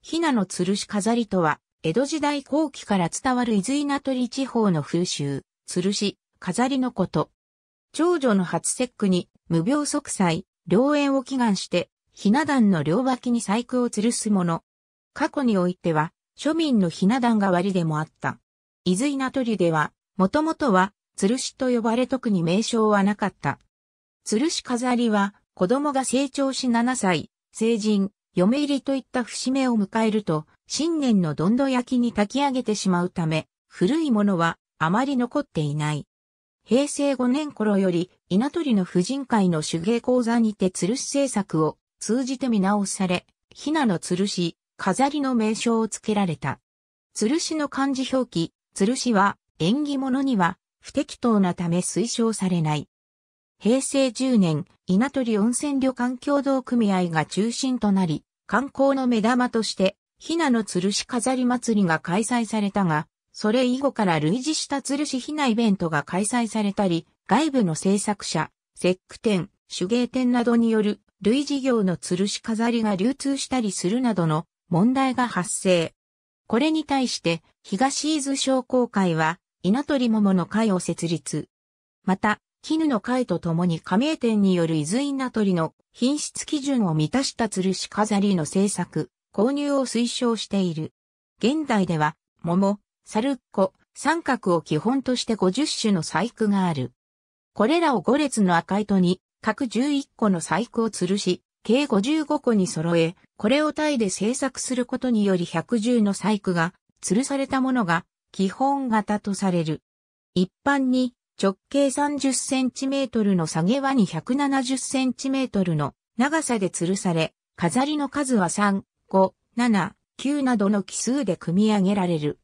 ひなの吊るし飾りとは、江戸時代後期から伝わる伊豆稲取地方の風習、吊るし、飾りのこと。長女の初節句に、無病息災、良縁を祈願して、ひな壇の両脇に細工を吊るすもの。過去においては、庶民のひな壇代わりでもあった。伊豆稲取では、もともとは、吊るしと呼ばれ特に名称はなかった。吊るし飾りは、子供が成長し7歳、成人、嫁入りといった節目を迎えると、新年のどんど焼きに炊き上げてしまうため、古いものはあまり残っていない。平成5年頃より稲取の婦人会の手芸講座にて吊るし制作を通じて見直され、ひなの吊るし、飾りの名称を付けられた。吊るしの漢字表記、吊るしは縁起物には不適当なため推奨されない。平成10年、稲取温泉旅館協同組合が中心となり、観光の目玉として、ひなの吊るし飾り祭りが開催されたが、それ以後から類似した吊るしひなイベントが開催されたり、外部の制作者、節句店、手芸店などによる類似業の吊るし飾りが流通したりするなどの問題が発生。これに対して、東伊豆商工会は、稲取桃の会を設立。また、絹の貝と共に加盟店による伊豆稲取の品質基準を満たした吊るし飾りの製作、購入を推奨している。現代では、桃、猿っ子、三角を基本として50種の細工がある。これらを5列の赤糸に、各11個の細工を吊るし、計55個に揃え、これをタイで製作することにより110の細工が、吊るされたものが、基本型とされる。一般に、直径30センチメートルの下げ輪に170センチメートルの長さで吊るされ、飾りの数は3、5、7、9などの奇数で組み上げられる。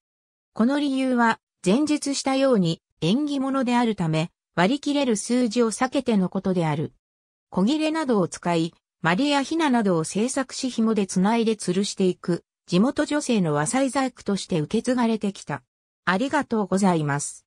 この理由は、前述したように縁起物であるため、割り切れる数字を避けてのことである。小切れなどを使い、マリアヒナなどを製作し紐で繋いで吊るしていく、地元女性の和裁細工として受け継がれてきた。ありがとうございます。